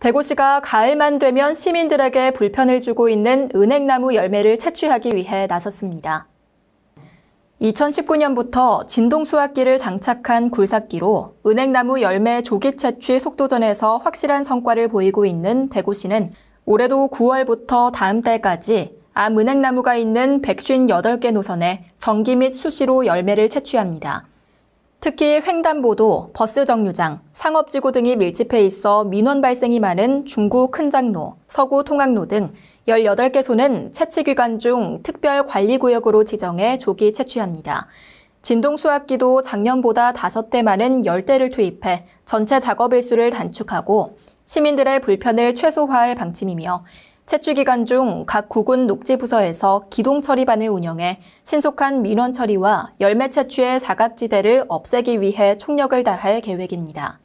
대구시가 가을만 되면 시민들에게 불편을 주고 있는 은행나무 열매를 채취하기 위해 나섰습니다. 2019년부터 진동 수확기를 장착한 굴삭기로 은행나무 열매 조기 채취 속도전에서 확실한 성과를 보이고 있는 대구시는 올해도 9월부터 다음 달까지 암 은행나무가 있는 158개 노선에 정기 및 수시로 열매를 채취합니다. 특히 횡단보도, 버스 정류장, 상업지구 등이 밀집해 있어 민원 발생이 많은 중구 큰장로, 서구 통학로 등 18개소는 채취기관중 특별관리구역으로 지정해 조기 채취합니다. 진동수확기도 작년보다 5대 많은 10대를 투입해 전체 작업 일수를 단축하고 시민들의 불편을 최소화할 방침이며 채취 기간 중 각 구군 녹지 부서에서 기동 처리반을 운영해 신속한 민원 처리와 열매 채취의 사각지대를 없애기 위해 총력을 다할 계획입니다.